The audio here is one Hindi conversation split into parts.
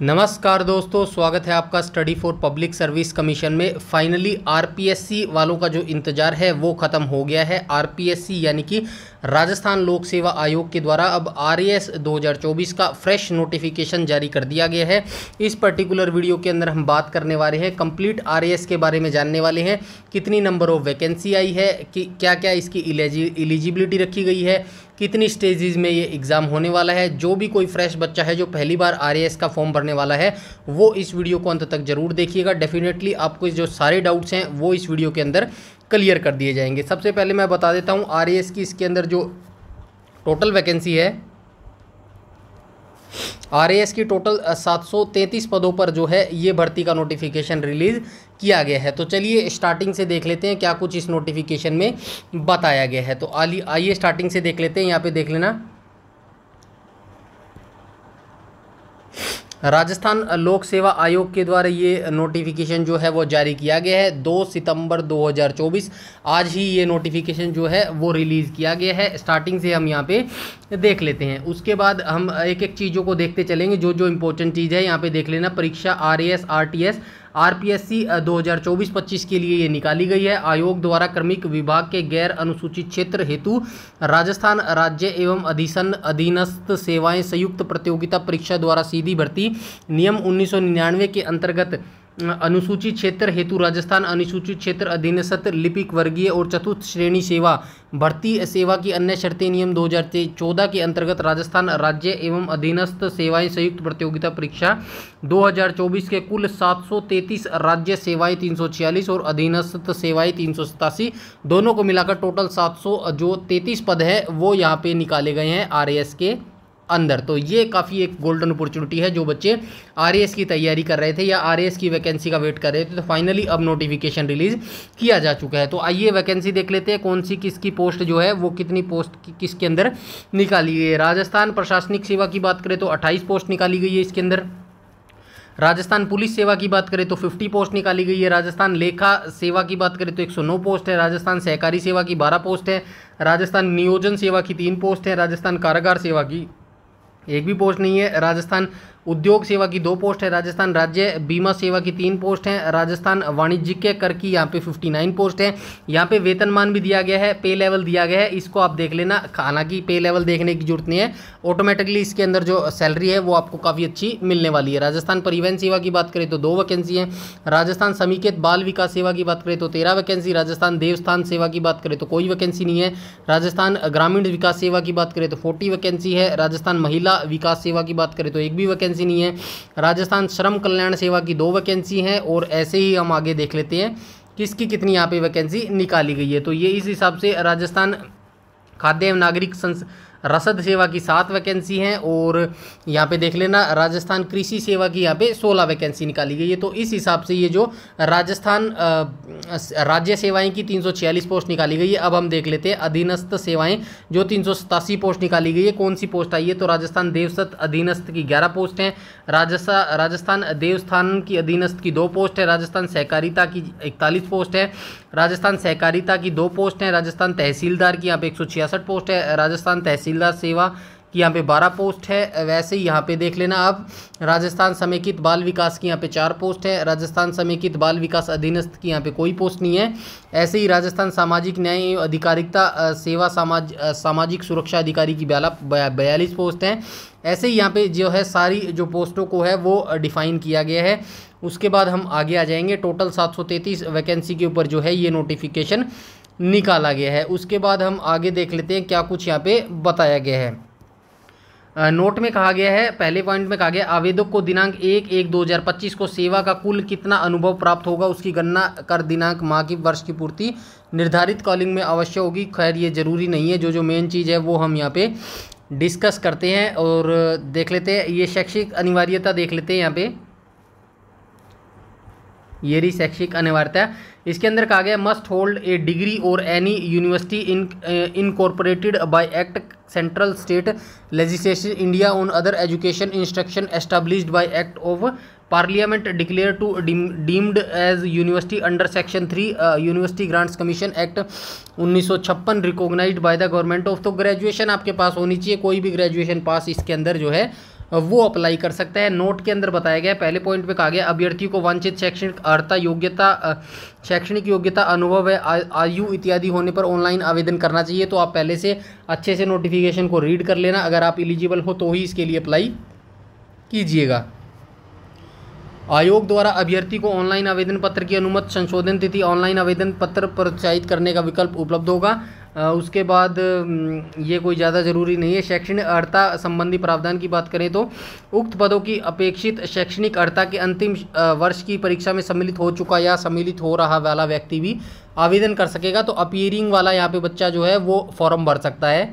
नमस्कार दोस्तों स्वागत है आपका study for public service commission में फाइनली आरपीएससी वालों का जो इंतज़ार है वो ख़त्म हो गया है आरपीएससी यानी कि राजस्थान लोक सेवा आयोग के द्वारा अब आर 2024 का फ्रेश नोटिफिकेशन जारी कर दिया गया है इस पर्टिकुलर वीडियो के अंदर हम बात करने वाले हैं कंप्लीट आर के बारे में जानने वाले हैं कितनी नंबर ऑफ वैकेंसी आई है कि क्या क्या इसकी एलिजिबिलिटी रखी गई है कितनी स्टेजेस में ये एग्ज़ाम होने वाला है जो भी कोई फ्रेश बच्चा है जो पहली बार आर का फॉर्म करने वाला है वो इस वीडियो को अंत तक जरूर देखिएगा डेफिनेटली आपको जो सारे डाउट्स हैं वो इस वीडियो के अंदर क्लियर कर दिए जाएंगे सबसे पहले मैं बता देता हूँ आर की इसके अंदर जो टोटल वैकेंसी है आर की टोटल 733 पदों पर जो है ये भर्ती का नोटिफिकेशन रिलीज़ किया गया है तो चलिए स्टार्टिंग से देख लेते हैं क्या कुछ इस नोटिफिकेशन में बताया गया है तो आइए स्टार्टिंग से देख लेते हैं यहाँ पे देख लेना राजस्थान लोक सेवा आयोग के द्वारा ये नोटिफिकेशन जो है वो जारी किया गया है 2 सितंबर 2024 आज ही ये नोटिफिकेशन जो है वो रिलीज़ किया गया है स्टार्टिंग से हम यहाँ पे देख लेते हैं उसके बाद हम एक एक चीज़ों को देखते चलेंगे जो जो इम्पोर्टेंट चीज़ है यहाँ पे देख लेना परीक्षा R A S R T S RPSC 2024-25 के लिए ये निकाली गई है आयोग द्वारा क्रमिक विभाग के गैर अनुसूचित क्षेत्र हेतु राजस्थान राज्य एवं अधिसन अधीनस्थ सेवाएं संयुक्त प्रतियोगिता परीक्षा द्वारा सीधी भर्ती नियम उन्नीस के अंतर्गत अनुसूचित क्षेत्र हेतु राजस्थान अनुसूचित क्षेत्र अधीनस्थ लिपिक वर्गीय और चतुर्थ श्रेणी सेवा भर्ती सेवा की अन्य शर्तें नियम 2014 के अंतर्गत राजस्थान राज्य एवं अधीनस्थ सेवाएं संयुक्त प्रतियोगिता परीक्षा 2024 के कुल 733 राज्य सेवाएं 346 और अधीनस्थ सेवाएं तीन दोनों को मिलाकर टोटल सात जो तैंतीस पद है वो यहाँ पे निकाले गए हैं आर के अंदर तो ये काफ़ी एक गोल्डन अपॉर्चुनिटी है जो बच्चे आर की तैयारी कर रहे थे या आर की वैकेंसी का वेट कर रहे थे तो फाइनली अब नोटिफिकेशन रिलीज़ किया जा चुका है तो आइए वैकेंसी देख लेते हैं कौन सी किसकी पोस्ट जो है वो कितनी पोस्ट कि, किसके अंदर निकाली गई है राजस्थान प्रशासनिक सेवा की बात करें तो अट्ठाईस पोस्ट निकाली गई है इसके अंदर राजस्थान पुलिस सेवा की बात करें तो 50 पोस्ट निकाली गई है राजस्थान लेखा सेवा की बात करें तो 109 पोस्ट है राजस्थान सहकारी सेवा की 12 पोस्ट है राजस्थान नियोजन सेवा की तीन पोस्ट है राजस्थान कारागार सेवा की एक भी पोस्ट नहीं है राजस्थान उद्योग सेवा की दो पोस्ट है राजस्थान राज्य बीमा सेवा की तीन पोस्ट हैं राजस्थान वाणिज्यिक कर की यहाँ पे 59 पोस्ट हैं यहाँ पे वेतनमान भी दिया गया है पे लेवल दिया गया है इसको आप देख लेना हालांकि पे लेवल देखने की जरूरत नहीं है ऑटोमेटिकली इसके अंदर जो सैलरी है वो आपको काफ़ी अच्छी मिलने वाली है राजस्थान परिवहन सेवा की बात करें तो दो वैकेंसी हैं राजस्थान समीकृत बाल विकास सेवा की बात करें तो तेरह वैकेंसी राजस्थान देवस्थान सेवा की बात करें तो कोई वैकेंसी नहीं है राजस्थान ग्रामीण विकास सेवा की बात करें तो फोर्टी वैकेंसी है राजस्थान महिला विकास सेवा की बात करें तो एक भी वैकेंसी वैकेंसी नहीं है राजस्थान श्रम कल्याण सेवा की दो वैकेंसी हैं और ऐसे ही हम आगे देख लेते हैं किसकी कितनी यहाँ पे वैकेंसी निकाली गई है तो ये इस हिसाब से राजस्थान खाद्य एवं नागरिक संस रसद सेवा की सात वैकेंसी हैं और यहाँ पे देख लेना राजस्थान कृषि सेवा की यहाँ पे सोलह वैकेंसी निकाली गई है तो इस हिसाब से ये जो राजस्थान राज्य सेवाएं की तीन पोस्ट निकाली गई है अब हम देख लेते हैं अधीनस्थ सेवाएं जो तीन पोस्ट निकाली गई है कौन सी पोस्ट आई है तो राजस्थान देवस्थ अधीनस्थ की ग्यारह पोस्ट हैं राजस्थान राजस्थान देवस्थान की अधीनस्थ की दो पोस्ट है राजस्थान सहकारिता की इकतालीस पोस्ट है राजस्थान सहकारिता की दो पोस्ट हैं राजस्थान तहसीलदार की यहाँ पे एक पोस्ट है राजस्थान तहसील तहसीलदार सेवा की यहाँ पे बारह पोस्ट है वैसे ही यहाँ पे देख लेना आप राजस्थान समेकित बाल विकास की यहाँ पे चार पोस्ट है राजस्थान समेकित बाल विकास अधीनस्थ की यहाँ पे कोई पोस्ट नहीं है ऐसे ही राजस्थान सामाजिक न्याय अधिकारिकता सेवा समाज सामाजिक सुरक्षा अधिकारी की बयाला बयालीस पोस्ट हैं ऐसे ही यहाँ पे जो है सारी जो पोस्टों को है वो डिफ़ाइन किया गया है उसके बाद हम आगे आ जाएंगे टोटल सात वैकेंसी के ऊपर जो है ये नोटिफिकेशन निकाला गया है उसके बाद हम आगे देख लेते हैं क्या कुछ यहाँ पे बताया गया है नोट में कहा गया है पहले पॉइंट में कहा गया आवेदक को दिनांक एक एक दो हज़ार पच्चीस को सेवा का कुल कितना अनुभव प्राप्त होगा उसकी गणना कर दिनांक माह की वर्ष की पूर्ति निर्धारित कॉलिंग में अवश्य होगी खैर ये ज़रूरी नहीं है जो जो मेन चीज़ है वो हम यहाँ पे डिस्कस करते हैं और देख लेते हैं ये शैक्षिक अनिवार्यता देख लेते हैं यहाँ पर ये रही शैक्षिक अनिवार्यता इसके अंदर कहा गया मस्ट होल्ड ए डिग्री और any university in incorporated by act central state legislation India on other education instruction establish by act of parliament declare to deemed as university under section three university grants commission act उन्नीस सौ छप्पन बाय द गवर्नमेंट ऑफ तो ग्रेजुएशन आपके पास होनी चाहिए कोई भी ग्रेजुएशन पास इसके अंदर जो है वो अप्लाई कर सकता है नोट के अंदर बताया गया पहले पॉइंट में कहा गया अभ्यर्थी को वांछित शैक्षणिक अर्हता योग्यता शैक्षणिक योग्यता अनुभव है आयु इत्यादि होने पर ऑनलाइन आवेदन करना चाहिए तो आप पहले से अच्छे से नोटिफिकेशन को रीड कर लेना अगर आप एलिजिबल हो तो ही इसके लिए अप्लाई कीजिएगा आयोग द्वारा अभ्यर्थी को ऑनलाइन आवेदन पत्र की अनुमत संशोधन तिथि ऑनलाइन आवेदन पत्र प्रोत्साहित करने का विकल्प उपलब्ध होगा उसके बाद ये कोई ज़्यादा ज़रूरी नहीं है शैक्षणिक अर्ता संबंधी प्रावधान की बात करें तो उक्त पदों की अपेक्षित शैक्षणिक अर्ता के अंतिम वर्ष की परीक्षा में सम्मिलित हो चुका या सम्मिलित हो रहा वाला व्यक्ति भी आवेदन कर सकेगा तो अपीयरिंग वाला यहाँ पे बच्चा जो है वो फॉर्म भर सकता है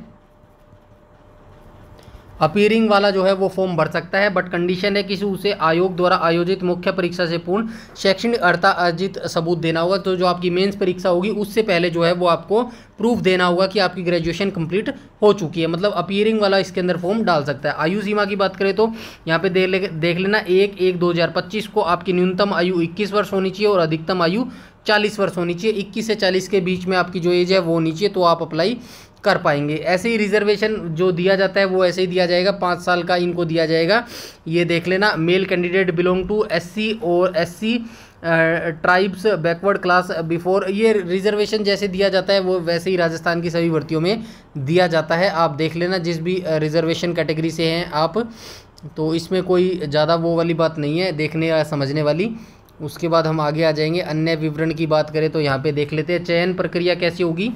अपीयरिंग वाला जो है वो फॉर्म भर सकता है बट कंडीशन है कि उसे आयोग द्वारा आयोजित मुख्य परीक्षा से पूर्ण शैक्षणिक अर्था अर्जित सबूत देना होगा तो जो आपकी मेंस परीक्षा होगी उससे पहले जो है वो आपको प्रूफ देना होगा कि आपकी ग्रेजुएशन कंप्लीट हो चुकी है मतलब अपीयरिंग वाला इसके अंदर फॉर्म डाल सकता है आयु सीमा की बात करें तो यहाँ पे देख ले देख लेना एक एक दो हज़ार पच्चीस को आपकी न्यूनतम आयु इक्कीस वर्ष होनी चाहिए और अधिकतम आयु चालीस वर्ष होनी चाहिए इक्कीस से चालीस के बीच में आपकी जो एज है वो होनी चाहिए तो आप अप्लाई कर पाएंगे ऐसे ही रिजर्वेशन जो दिया जाता है वो ऐसे ही दिया जाएगा पाँच साल का इनको दिया जाएगा ये देख लेना male candidate belong to SC और SC tribes backward class before ये रिजर्वेशन जैसे दिया जाता है वो वैसे ही राजस्थान की सभी भर्तियों में दिया जाता है आप देख लेना जिस भी रिजर्वेशन कैटेगरी से हैं आप तो इसमें कोई ज़्यादा वो वाली बात नहीं है देखने या समझने वाली उसके बाद हम आगे आ जाएंगे अन्य विवरण की बात करें तो यहाँ पे देख लेते हैं चयन प्रक्रिया कैसी होगी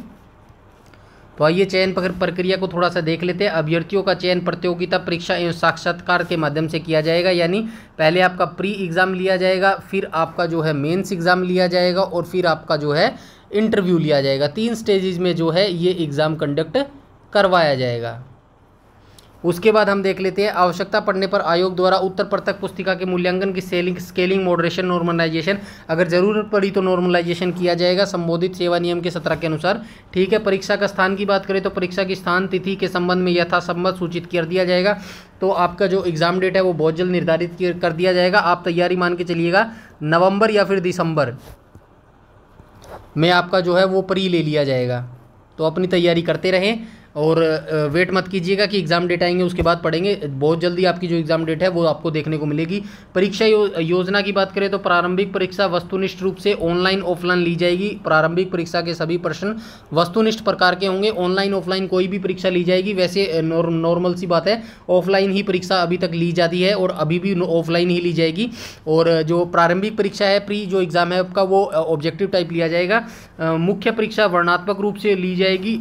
तो आइए चयन प्रक्रिया को थोड़ा सा देख लेते हैं अभ्यर्थियों का चयन प्रतियोगिता परीक्षा एवं साक्षात्कार के माध्यम से किया जाएगा यानी पहले आपका प्री एग्ज़ाम लिया जाएगा फिर आपका जो है मेन्स एग्ज़ाम लिया जाएगा और फिर आपका जो है इंटरव्यू लिया जाएगा तीन स्टेजेज में जो है ये एग्ज़ाम कंडक्ट करवाया जाएगा उसके बाद हम देख लेते हैं आवश्यकता पड़ने पर आयोग द्वारा उत्तर प्रतक पुस्तिका के मूल्यांकन की सेलिंग स्केलिंग मॉडरेशन नॉर्मलाइजेशन अगर जरूरत पड़ी तो नॉर्मलाइजेशन किया जाएगा संबोधित सेवा नियम के सत्रह के अनुसार ठीक है परीक्षा का स्थान की बात करें तो परीक्षा की स्थान तिथि के संबंध में यथासंबंध सूचित कर दिया जाएगा तो आपका जो एग्ज़ाम डेट है वो बहुत जल्द निर्धारित कर दिया जाएगा आप तैयारी मान के चलिएगा नवम्बर या फिर दिसंबर में आपका जो है वो प्री ले लिया जाएगा तो अपनी तैयारी करते रहें और वेट मत कीजिएगा कि एग्ज़ाम डेट आएंगे उसके बाद पढ़ेंगे बहुत जल्दी आपकी जो एग्ज़ाम डेट है वो आपको देखने को मिलेगी परीक्षा यो, योजना की बात करें तो प्रारंभिक परीक्षा वस्तुनिष्ठ रूप से ऑनलाइन ऑफलाइन ली जाएगी प्रारंभिक परीक्षा के सभी प्रश्न वस्तुनिष्ठ प्रकार के होंगे ऑनलाइन ऑफलाइन कोई भी परीक्षा ली जाएगी वैसे नॉर्मल सी बात है ऑफलाइन ही परीक्षा अभी तक ली जाती है और अभी भी ऑफलाइन ही ली जाएगी और जो प्रारंभिक परीक्षा है प्री जो एग्ज़ाम है आपका वो ऑब्जेक्टिव टाइप लिया जाएगा मुख्य परीक्षा वर्णात्मक रूप से ली जाएगी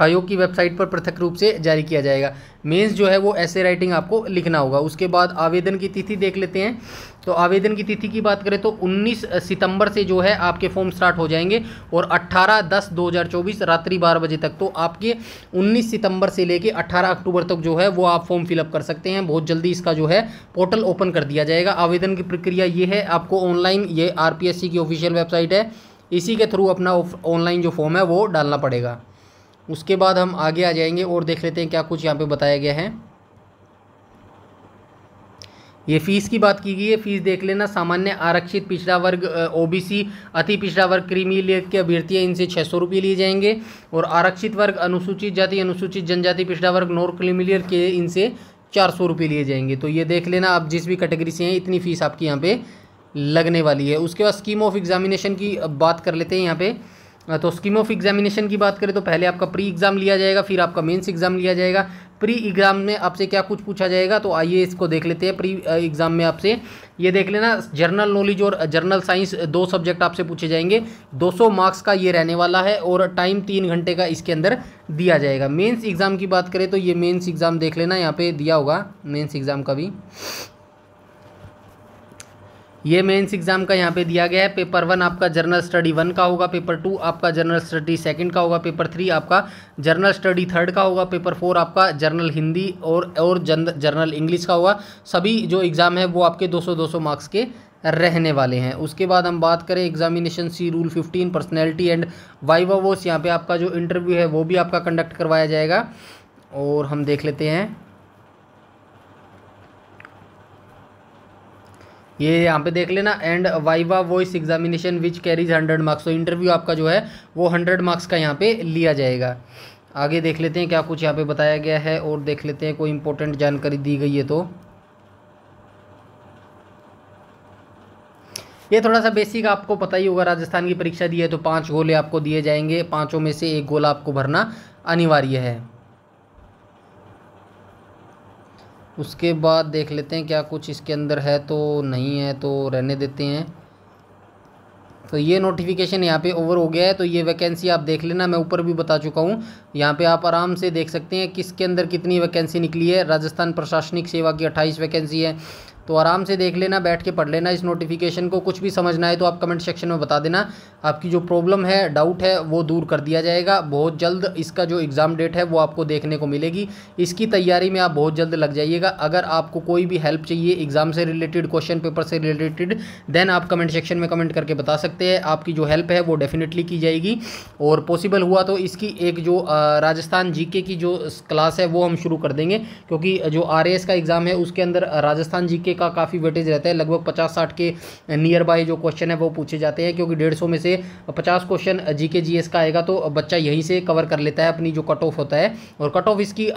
आयोग की वेबसाइट पर पृथक रूप से जारी किया जाएगा मेंस जो है वो ऐसे राइटिंग आपको लिखना होगा उसके बाद आवेदन की तिथि देख लेते हैं तो आवेदन की तिथि की बात करें तो 19 सितंबर से जो है आपके फॉर्म स्टार्ट हो जाएंगे और 18 दस 2024 रात्रि बारह बजे तक तो आपके 19 सितंबर से लेके 18 अक्टूबर तक जो है वो आप फॉर्म फिलअप कर सकते हैं बहुत जल्दी इसका जो है पोर्टल ओपन कर दिया जाएगा आवेदन की प्रक्रिया ये है आपको ऑनलाइन ये आर की ऑफिशियल वेबसाइट है इसी के थ्रू अपना ऑनलाइन जो फॉर्म है वो डालना पड़ेगा उसके बाद हम आगे आ जाएंगे और देख लेते हैं क्या कुछ यहाँ पे बताया गया है ये फीस की बात की गई है फीस देख लेना सामान्य आरक्षित पिछड़ा वर्ग ओबीसी अति पिछड़ा वर्ग क्रीमीलियत के अभ्यर्थी हैं इनसे छः सौ रुपये लिए जाएंगे और आरक्षित वर्ग अनुसूचित जाति अनुसूचित जनजाति पिछड़ा वर्ग नॉर क्रीमिलियर के इनसे चार सौ रुपये लिए जाएंगे तो ये देख लेना आप जिस भी कैटेगरी से हैं इतनी फ़ीस आपकी यहाँ पर लगने वाली है उसके बाद स्कीम ऑफ एग्जामिनेशन की बात कर लेते हैं यहाँ पर हाँ, तो स्कीम ऑफ एग्जामिनेशन की बात करें तो पहले आपका प्री एग्ज़ाम लिया जाएगा फिर आपका मेंस एग्ज़ाम लिया जाएगा प्री एग्ज़ाम में आपसे क्या कुछ पूछा जाएगा तो आइए इसको देख लेते हैं प्री एग्ज़ाम में आपसे ये देख लेना जर्नल नॉलेज और जर्नल साइंस दो सब्जेक्ट आपसे पूछे जाएंगे 200 मार्क्स का ये रहने वाला है और टाइम तीन घंटे का इसके अंदर दिया जाएगा मेन्स एग्ज़ाम की बात करें तो ये मेन्स एग्ज़ाम देख लेना यहाँ पर दिया होगा मेन्स एग्ज़ाम का भी ये मेंस एग्ज़ाम का यहाँ पे दिया गया है पेपर वन आपका जर्नल स्टडी वन का होगा पेपर टू आपका जर्नल स्टडी सेकंड का होगा पेपर थ्री आपका जर्नल स्टडी थर्ड का होगा पेपर फोर आपका जर्नल हिंदी और और जर्नल इंग्लिश का होगा सभी जो एग्ज़ाम है वो आपके 200 200 मार्क्स के रहने वाले हैं उसके बाद हम बात करें examination C rule fifteen personality and viva voce यहाँ पर आपका जो इंटरव्यू है वो भी आपका कंडक्ट करवाया जाएगा और हम देख लेते हैं ये यहाँ पे देख लेना and viva voce examination which carries hundred marks तो इंटरव्यू आपका जो है वो हंड्रेड मार्क्स का यहाँ पे लिया जाएगा आगे देख लेते हैं क्या कुछ यहाँ पे बताया गया है और देख लेते हैं कोई इंपॉर्टेंट जानकारी दी गई है तो ये थोड़ा सा बेसिक आपको पता ही होगा राजस्थान की परीक्षा दी है तो पाँच गोले आपको दिए जाएंगे पाँचों में से एक गोला आपको भरना अनिवार्य है उसके बाद देख लेते हैं क्या कुछ इसके अंदर है तो नहीं है तो रहने देते हैं तो ये नोटिफिकेशन यहाँ पे ओवर हो गया है तो ये वैकेंसी आप देख लेना मैं ऊपर भी बता चुका हूँ यहाँ पे आप आराम से देख सकते हैं किसके अंदर कितनी वैकेंसी निकली है राजस्थान प्रशासनिक सेवा की 28 वैकेंसी है तो आराम से देख लेना बैठ के पढ़ लेना इस नोटिफिकेशन को कुछ भी समझना है तो आप कमेंट सेक्शन में बता देना आपकी जो प्रॉब्लम है डाउट है वो दूर कर दिया जाएगा बहुत जल्द इसका जो एग्ज़ाम डेट है वो आपको देखने को मिलेगी इसकी तैयारी में आप बहुत जल्द लग जाइएगा अगर आपको कोई भी हेल्प चाहिए एग्ज़ाम से रिलेटेड क्वेश्चन पेपर से रिलेटेड देन आप कमेंट सेक्शन में कमेंट करके बता सकते हैं आपकी जो हेल्प है वो डेफिनेटली की जाएगी और पॉसिबल हुआ तो इसकी एक जो राजस्थान जी की जो क्लास है वो हम शुरू कर देंगे क्योंकि जो आर का एग्ज़ाम है उसके अंदर राजस्थान जी के का काफ़ी वेटेज रहता है लगभग पचास साठ के नियर बाय जो क्वेश्चन है वो पूछे जाते हैं क्योंकि डेढ़ सौ में से पचास क्वेश्चन जी के जी एस का आएगा तो बच्चा यहीं से कवर कर लेता है अपनी जो कट ऑफ होता है और कट ऑफ इसकी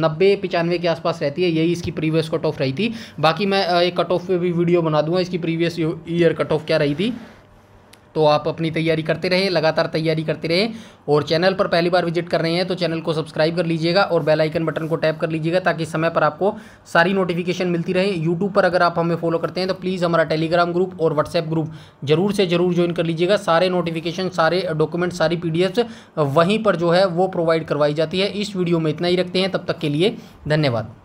नब्बे पचानवे के आसपास रहती है यही इसकी प्रीवियस कट ऑफ रही थी बाकी मैं एक कट ऑफ पर भी वीडियो बना दूंगा इसकी प्रीवियस ईयर कट ऑफ क्या रही थी तो आप अपनी तैयारी करते रहें लगातार तैयारी करते रहें और चैनल पर पहली बार विजिट कर रहे हैं तो चैनल को सब्सक्राइब कर लीजिएगा और बेल आइकन बटन को टैप कर लीजिएगा ताकि समय पर आपको सारी नोटिफिकेशन मिलती रहे यूट्यूब पर अगर आप हमें फॉलो करते हैं तो प्लीज़ हमारा टेलीग्राम ग्रुप और व्हाट्सएप ग्रुप जरूर से ज़रूर ज्वाइन कर लीजिएगा सारे नोटिफिकेशन सारे डॉक्यूमेंट सारी पी वहीं पर जो है वो प्रोवाइड करवाई जाती है इस वीडियो में इतना ही रखते हैं तब तक के लिए धन्यवाद